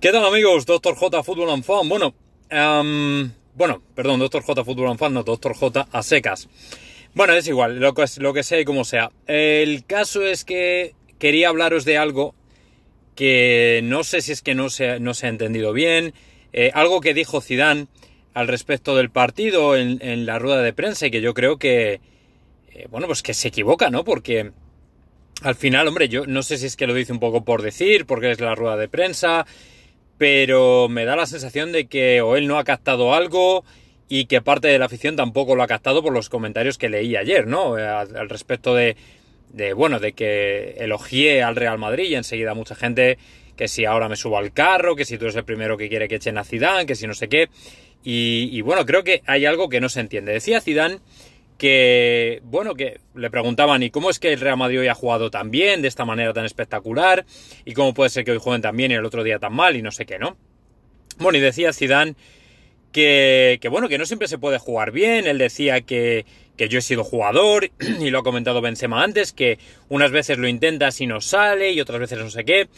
¿Qué tal amigos? Doctor J Fútbol and Fan. Bueno, em, bueno, perdón, Doctor J Fútbol and Fan, no, Doctor J a secas. Bueno, es igual, lo que, lo que sea y como sea. El caso es que quería hablaros de algo que no sé si es que no se, no se ha entendido bien, eh, algo que dijo Zidane al respecto del partido en, la rueda de prensa y que yo creo que, eh, bueno, pues que se equivoca, ¿no? Porque al final, hombre, yo no sé si es que lo dice un poco por decir, porque es la rueda de prensa, pero me da la sensación de que o él no ha captado algo y que parte de la afición tampoco lo ha captado por los comentarios que leí ayer, ¿no? Eh, al, respecto de, de bueno, de que elogié al Real Madrid y enseguida mucha gente que si ahora me subo al carro, que si tú eres el primero que quiere que echen a Zidane, que si no sé qué. Y, y bueno, creo que hay algo que no se entiende. Decía Zidane que, bueno, que le preguntaban, ¿y cómo es que el Real Madrid hoy ha jugado tan bien, de esta manera tan espectacular? ¿Y cómo puede ser que hoy jueguen tan bien y el otro día tan mal y no sé qué, ¿no? Bueno, y decía Zidane que, que bueno, que no siempre se puede jugar bien, él decía que, que yo he sido jugador y lo ha comentado Benzema antes, que unas veces lo intenta, y no sale y otras veces no sé qué.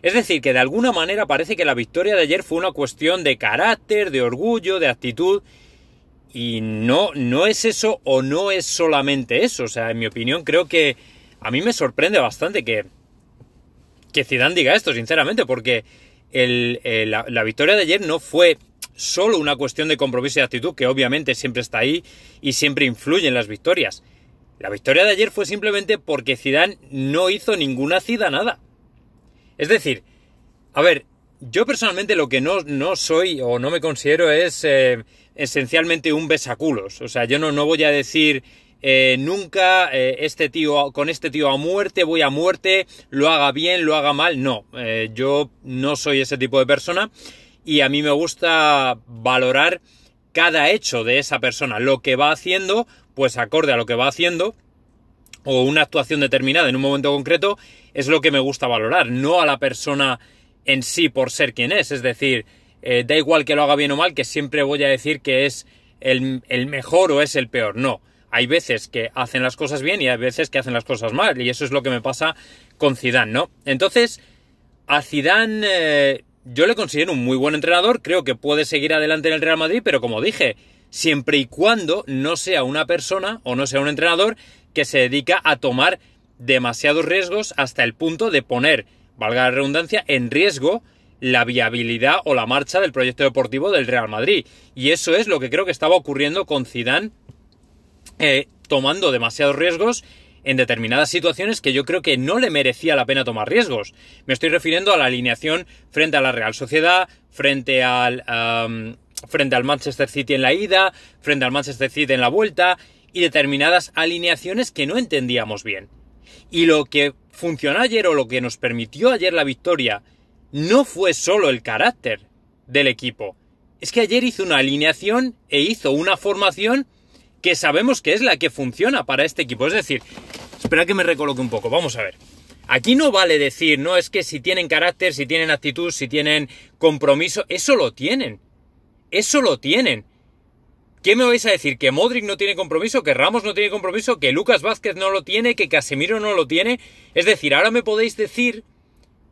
Es decir, que de alguna manera parece que la victoria de ayer fue una cuestión de carácter, de orgullo, de actitud y no, no es eso o no es solamente eso. O sea, en mi opinión, creo que a mí me sorprende bastante que, que Zidane diga esto, sinceramente, porque el, eh, la, victoria de ayer no fue solo una cuestión de compromiso y actitud, que obviamente siempre está ahí y siempre influye en las victorias. La victoria de ayer fue simplemente porque Zidane no hizo ninguna nada. Es decir, a ver, yo personalmente lo que no, soy o no me considero es eh, esencialmente un besaculos. O sea, yo no, no voy a decir eh, nunca eh, este tío con este tío a muerte, voy a muerte, lo haga bien, lo haga mal. No, yo no soy ese tipo de persona y a mí me gusta valorar cada hecho de esa persona, lo que va haciendo, pues acorde a lo que va haciendo o una actuación determinada en un momento concreto es lo que me gusta valorar, no a la persona en sí por ser quien es. Es decir, eh, da igual que lo haga bien o mal, que siempre voy a decir que es el, mejor o es el peor. No. Hay veces que hacen las cosas bien y hay veces que hacen las cosas mal. Y eso es lo que me pasa con Zidane, ¿no? Entonces, a Zidane eh, yo le considero un muy buen entrenador. Creo que puede seguir adelante en el Real Madrid, pero como dije, siempre y cuando no sea una persona o no sea un entrenador que se dedica a tomar demasiados riesgos hasta el punto de poner valga la redundancia, en riesgo la viabilidad o la marcha del proyecto deportivo del Real Madrid. Y eso es lo que creo que estaba ocurriendo con Zidane eh, tomando demasiados riesgos en determinadas situaciones que yo creo que no le merecía la pena tomar riesgos. Me estoy refiriendo a la alineación frente a la Real Sociedad, frente al, frente al Manchester City en la ida, frente al Manchester City en la vuelta y determinadas alineaciones que no entendíamos bien. Y lo que funcionó ayer o lo que nos permitió ayer la victoria no fue solo el carácter del equipo. Es que ayer hizo una alineación e hizo una formación que sabemos que es la que funciona para este equipo. Es decir, espera que me recoloque un poco, vamos a ver. Aquí no vale decir, no, es que si tienen carácter, si tienen actitud, si tienen compromiso, eso lo tienen. Eso lo tienen. ¿Qué me vais a decir? ¿Que Modric no tiene compromiso? ¿Que Ramos no tiene compromiso? ¿Que Lucas Vázquez no lo tiene? ¿Que Casemiro no lo tiene? Es decir, ahora me podéis decir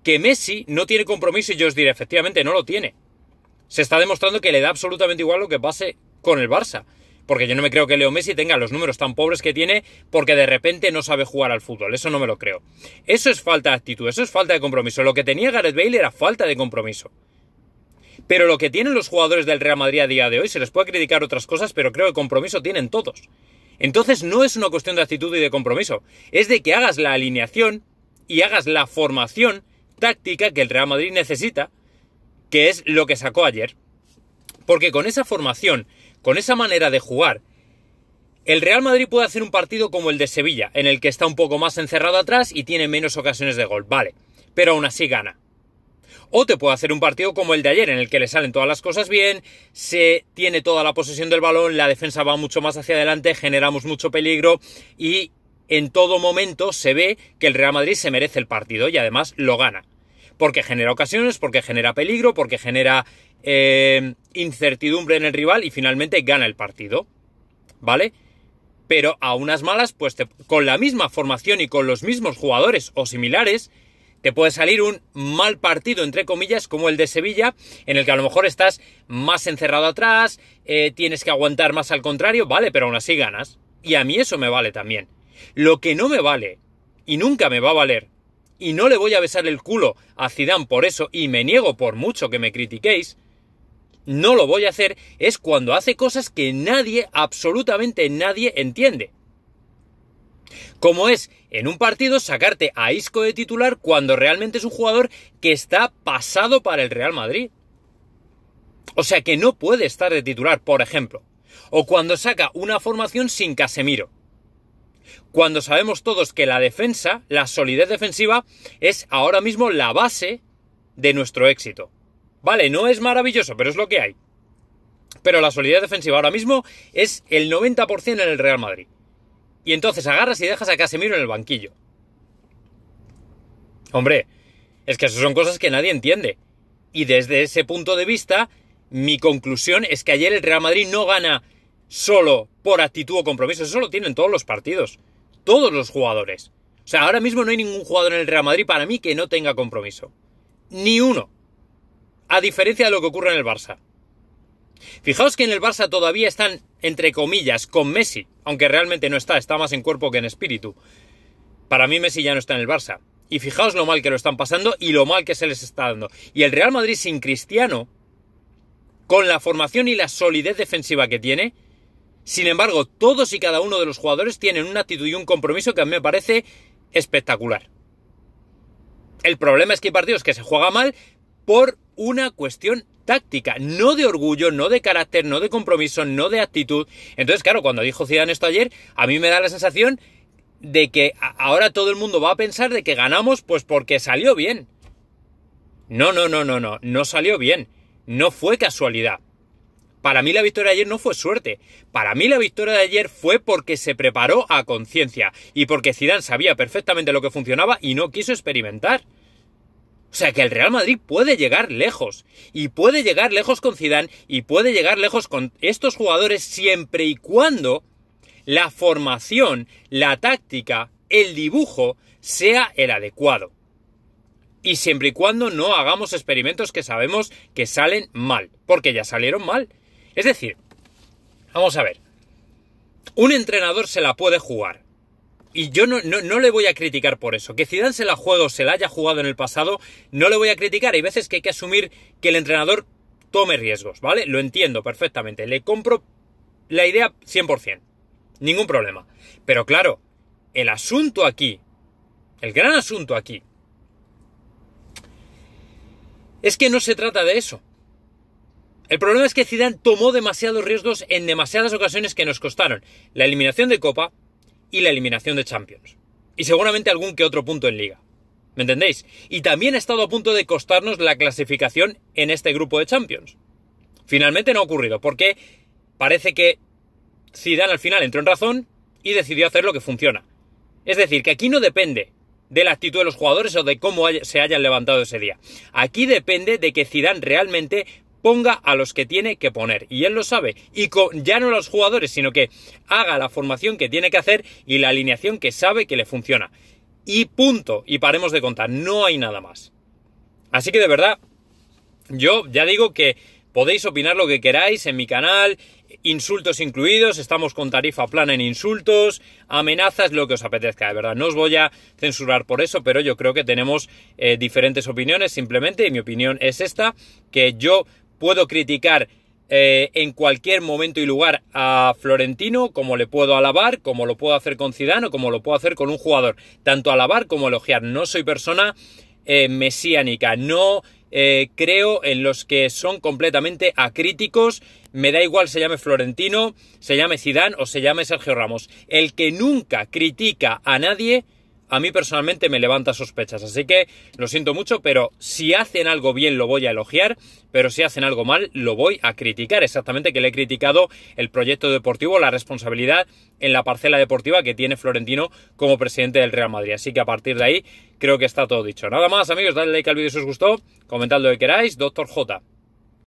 que Messi no tiene compromiso y yo os diré, efectivamente, no lo tiene. Se está demostrando que le da absolutamente igual lo que pase con el Barça. Porque yo no me creo que Leo Messi tenga los números tan pobres que tiene porque de repente no sabe jugar al fútbol. Eso no me lo creo. Eso es falta de actitud, eso es falta de compromiso. Lo que tenía Gareth Bale era falta de compromiso. Pero lo que tienen los jugadores del Real Madrid a día de hoy, se les puede criticar otras cosas, pero creo que compromiso tienen todos. Entonces no es una cuestión de actitud y de compromiso, es de que hagas la alineación y hagas la formación táctica que el Real Madrid necesita, que es lo que sacó ayer. Porque con esa formación, con esa manera de jugar, el Real Madrid puede hacer un partido como el de Sevilla, en el que está un poco más encerrado atrás y tiene menos ocasiones de gol, vale, pero aún así gana. O te puede hacer un partido como el de ayer, en el que le salen todas las cosas bien, se tiene toda la posesión del balón, la defensa va mucho más hacia adelante, generamos mucho peligro y en todo momento se ve que el Real Madrid se merece el partido y además lo gana. Porque genera ocasiones, porque genera peligro, porque genera eh, incertidumbre en el rival y finalmente gana el partido. ¿Vale? Pero a unas malas, pues con la misma formación y con los mismos jugadores o similares, te puede salir un mal partido, entre comillas, como el de Sevilla, en el que a lo mejor estás más encerrado atrás, eh, tienes que aguantar más al contrario, vale, pero aún así ganas. Y a mí eso me vale también. Lo que no me vale, y nunca me va a valer, y no le voy a besar el culo a Zidane por eso, y me niego por mucho que me critiquéis, no lo voy a hacer, es cuando hace cosas que nadie, absolutamente nadie entiende. Como es en un partido sacarte a Isco de titular cuando realmente es un jugador que está pasado para el Real Madrid. O sea que no puede estar de titular, por ejemplo. O cuando saca una formación sin Casemiro. Cuando sabemos todos que la defensa, la solidez defensiva, es ahora mismo la base de nuestro éxito. Vale, no es maravilloso, pero es lo que hay. Pero la solidez defensiva ahora mismo es el 90% en el Real Madrid. Y entonces agarras y dejas a Casemiro en el banquillo. Hombre, es que eso son cosas que nadie entiende. Y desde ese punto de vista, mi conclusión es que ayer el Real Madrid no gana solo por actitud o compromiso. Eso lo tienen todos los partidos. Todos los jugadores. O sea, ahora mismo no hay ningún jugador en el Real Madrid para mí que no tenga compromiso. Ni uno. A diferencia de lo que ocurre en el Barça. Fijaos que en el Barça todavía están, entre comillas, con Messi, aunque realmente no está, está más en cuerpo que en espíritu. Para mí Messi ya no está en el Barça. Y fijaos lo mal que lo están pasando y lo mal que se les está dando. Y el Real Madrid sin Cristiano, con la formación y la solidez defensiva que tiene, sin embargo, todos y cada uno de los jugadores tienen una actitud y un compromiso que a mí me parece espectacular. El problema es que hay partidos que se juega mal por una cuestión táctica, no de orgullo, no de carácter, no de compromiso, no de actitud. Entonces, claro, cuando dijo Zidane esto ayer, a mí me da la sensación de que ahora todo el mundo va a pensar de que ganamos pues porque salió bien. No, no, no, no, no, no salió bien. No fue casualidad. Para mí la victoria de ayer no fue suerte. Para mí la victoria de ayer fue porque se preparó a conciencia y porque Zidane sabía perfectamente lo que funcionaba y no quiso experimentar. O sea que el Real Madrid puede llegar lejos y puede llegar lejos con Zidane y puede llegar lejos con estos jugadores siempre y cuando la formación, la táctica, el dibujo sea el adecuado. Y siempre y cuando no hagamos experimentos que sabemos que salen mal, porque ya salieron mal. Es decir, vamos a ver, un entrenador se la puede jugar y yo no, no, le voy a criticar por eso. Que Zidane se la juegue se la haya jugado en el pasado, no le voy a criticar. Hay veces que hay que asumir que el entrenador tome riesgos, ¿vale? Lo entiendo perfectamente. Le compro la idea 100%. Ningún problema. Pero claro, el asunto aquí, el gran asunto aquí, es que no se trata de eso. El problema es que Zidane tomó demasiados riesgos en demasiadas ocasiones que nos costaron la eliminación de Copa, y la eliminación de Champions. Y seguramente algún que otro punto en liga. ¿Me entendéis? Y también ha estado a punto de costarnos la clasificación en este grupo de Champions. Finalmente no ha ocurrido, porque parece que Zidane al final entró en razón y decidió hacer lo que funciona. Es decir, que aquí no depende de la actitud de los jugadores o de cómo se hayan levantado ese día. Aquí depende de que Zidane realmente ponga a los que tiene que poner. Y él lo sabe. Y ya no los jugadores, sino que haga la formación que tiene que hacer y la alineación que sabe que le funciona. Y punto. Y paremos de contar. No hay nada más. Así que de verdad, yo ya digo que podéis opinar lo que queráis en mi canal, insultos incluidos, estamos con tarifa plana en insultos, amenazas, lo que os apetezca, de verdad. No os voy a censurar por eso, pero yo creo que tenemos eh, diferentes opiniones simplemente, y mi opinión es esta, que yo Puedo criticar eh, en cualquier momento y lugar a Florentino, como le puedo alabar, como lo puedo hacer con Zidane o como lo puedo hacer con un jugador. Tanto alabar como elogiar. No soy persona eh, mesiánica. No eh, creo en los que son completamente acríticos. Me da igual se llame Florentino, se llame Zidane o se llame Sergio Ramos. El que nunca critica a nadie a mí personalmente me levanta sospechas. Así que lo siento mucho, pero si hacen algo bien lo voy a elogiar, pero si hacen algo mal lo voy a criticar. Exactamente que le he criticado el proyecto deportivo, la responsabilidad en la parcela deportiva que tiene Florentino como presidente del Real Madrid. Así que a partir de ahí creo que está todo dicho. Nada más amigos, dadle like al vídeo si os gustó, comentad lo que queráis. Doctor J.